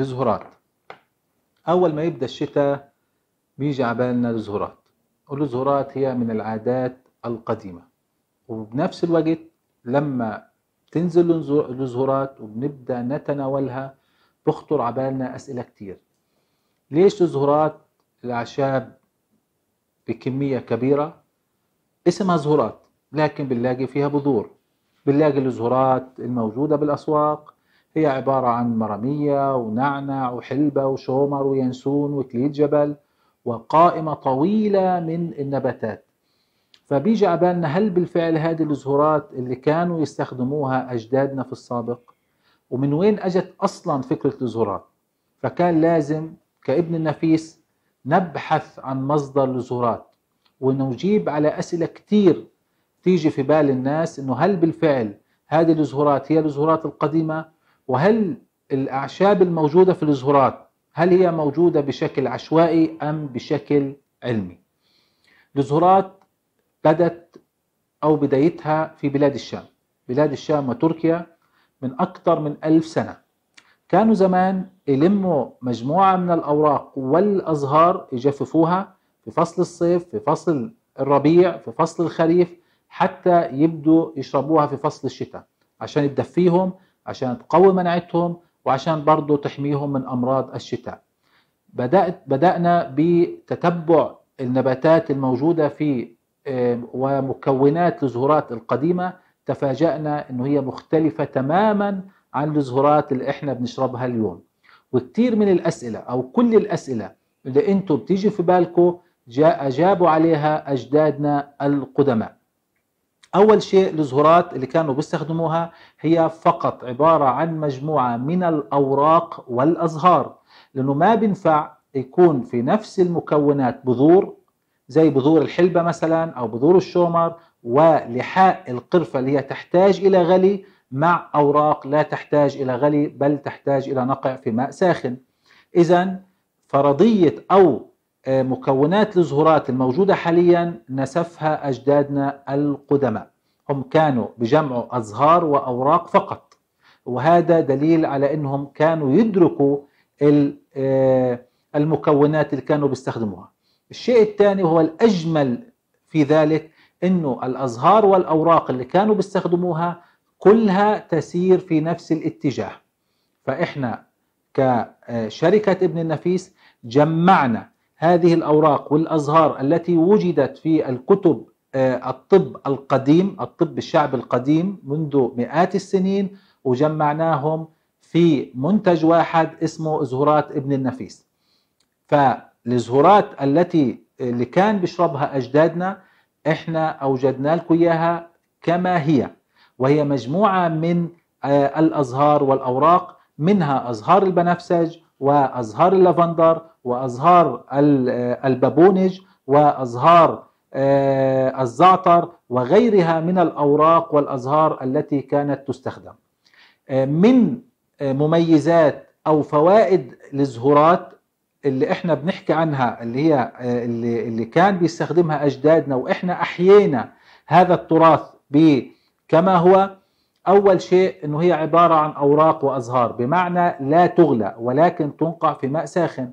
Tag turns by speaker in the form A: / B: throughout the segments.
A: الزهورات أول ما يبدأ الشتاء بيجي عبالنا الزهورات والزهورات هي من العادات القديمة وبنفس الوقت لما تنزل الزهورات وبنبدأ نتناولها بخطر عبالنا أسئلة كتير ليش الزهورات الأعشاب بكمية كبيرة اسمها زهورات لكن بنلاقي فيها بذور بنلاقي الزهورات الموجودة بالأسواق هي عبارة عن مرمية ونعنع وحلبة وشومر وينسون وكليد جبل وقائمة طويلة من النباتات فبيجي على بالنا هل بالفعل هذه الزهورات اللي كانوا يستخدموها أجدادنا في السابق ومن وين أجت أصلا فكرة الزهورات فكان لازم كابن النفيس نبحث عن مصدر الزهورات ونجيب على أسئلة كتير تيجي في بال الناس إنه هل بالفعل هذه الزهورات هي الزهورات القديمة وهل الأعشاب الموجودة في الزهورات هل هي موجودة بشكل عشوائي أم بشكل علمي الزهورات بدت أو بدايتها في بلاد الشام بلاد الشام وتركيا من أكثر من ألف سنة كانوا زمان يلموا مجموعة من الأوراق والأزهار يجففوها في فصل الصيف في فصل الربيع في فصل الخريف حتى يبدوا يشربوها في فصل الشتاء عشان تدفيهم عشان تقوي مناعتهم وعشان برضه تحميهم من امراض الشتاء بدات بدانا بتتبع النباتات الموجوده في ومكونات الزهورات القديمه تفاجأنا انه هي مختلفه تماما عن الزهورات اللي احنا بنشربها اليوم وكثير من الاسئله او كل الاسئله اللي انتم بتيجي في بالكم جاء اجابوا عليها اجدادنا القدماء أول شيء الزهورات اللي كانوا بيستخدموها هي فقط عبارة عن مجموعة من الأوراق والأزهار لأنه ما بينفع يكون في نفس المكونات بذور زي بذور الحلبة مثلا أو بذور الشومر ولحاء القرفة اللي هي تحتاج إلى غلي مع أوراق لا تحتاج إلى غلي بل تحتاج إلى نقع في ماء ساخن إذا فرضية أو آه، مكونات الزهورات الموجودة حاليا نسفها أجدادنا القدماء هم كانوا بجمعوا أزهار وأوراق فقط وهذا دليل على أنهم كانوا يدركوا آه، المكونات اللي كانوا بيستخدموها الشيء الثاني وهو الأجمل في ذلك أنه الأزهار والأوراق اللي كانوا بيستخدموها كلها تسير في نفس الاتجاه فإحنا كشركة ابن النفيس جمعنا هذه الأوراق والأزهار التي وجدت في الكتب آه، الطب القديم الطب الشعب القديم منذ مئات السنين وجمعناهم في منتج واحد اسمه زهورات ابن النفيس فالزهورات التي آه، اللي كان بيشربها أجدادنا احنا أوجدنا لكم إياها كما هي وهي مجموعة من آه، الأزهار والأوراق منها أزهار البنفسج وازهار اللافندر وازهار البابونج وازهار آه، الزعتر وغيرها من الاوراق والازهار التي كانت تستخدم. آه، من آه، مميزات او فوائد الزهورات اللي احنا بنحكي عنها اللي هي اللي, اللي كان بيستخدمها اجدادنا واحنا احيينا هذا التراث كما هو أول شيء أنه هي عبارة عن أوراق وأزهار بمعنى لا تغلى ولكن تنقع في ماء ساخن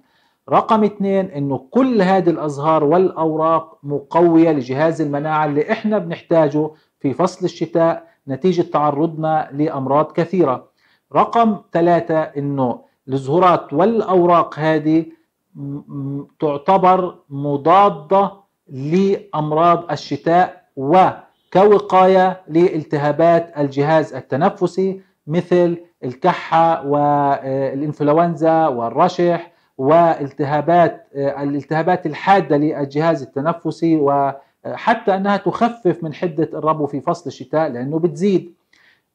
A: رقم اثنين أنه كل هذه الأزهار والأوراق مقوية لجهاز المناعة اللي إحنا بنحتاجه في فصل الشتاء نتيجة تعرضنا لأمراض كثيرة رقم ثلاثة أنه الزهورات والأوراق هذه تعتبر مضادة لأمراض الشتاء و كوقاية لالتهابات الجهاز التنفسي مثل الكحة والإنفلونزا والرشح والتهابات الالتهابات الحادة للجهاز التنفسي وحتى أنها تخفف من حدة الربو في فصل الشتاء لأنه بتزيد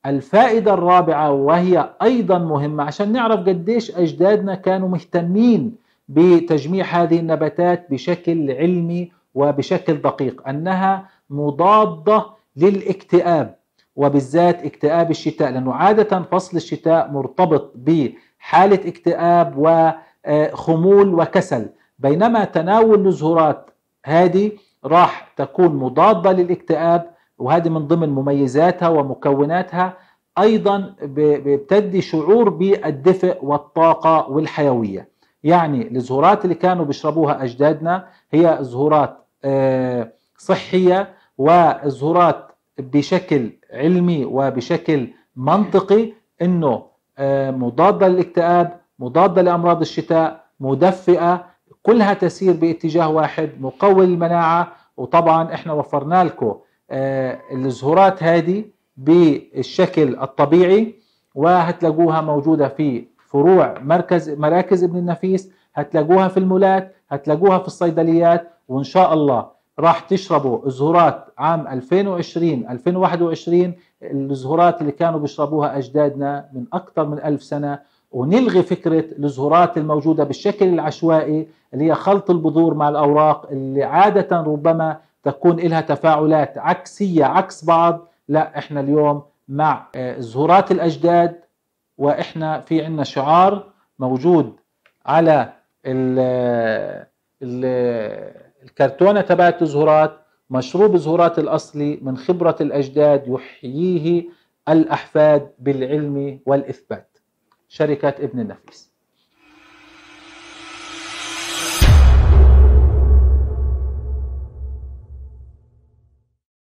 A: الفائدة الرابعة وهي أيضا مهمة عشان نعرف قديش أجدادنا كانوا مهتمين بتجميع هذه النباتات بشكل علمي وبشكل دقيق أنها مضادة للاكتئاب وبالذات اكتئاب الشتاء لأنه عادة فصل الشتاء مرتبط بحالة اكتئاب وخمول آه، وكسل بينما تناول الزهورات هذه راح تكون مضادة للاكتئاب وهذه من ضمن مميزاتها ومكوناتها أيضا بتدي شعور بالدفء والطاقة والحيوية يعني الزهورات اللي كانوا بيشربوها أجدادنا هي زهورات آه، صحية والظهورات بشكل علمي وبشكل منطقي انه آه، مضاده للاكتئاب مضاده لامراض الشتاء مدفئه كلها تسير باتجاه واحد مقوي المناعه وطبعا احنا وفرنا لكم آه، الزهورات هذه بالشكل الطبيعي وهتلاقوها موجوده في فروع مركز مراكز ابن النفيس هتلاقوها في المولات هتلاقوها في الصيدليات وان شاء الله راح تشربوا زهورات عام 2020 2021 الزهورات اللي كانوا بيشربوها اجدادنا من اكثر من ألف سنه ونلغي فكره الزهورات الموجوده بالشكل العشوائي اللي هي خلط البذور مع الاوراق اللي عاده ربما تكون لها تفاعلات عكسيه عكس بعض لا احنا اليوم مع آه، زهورات الاجداد واحنا في عندنا شعار موجود على ال آه، ال آه، الكرتونة تبعت الزهورات مشروب الزهورات الأصلي من خبرة الأجداد يحييه الأحفاد بالعلم والإثبات شركة ابن النفيس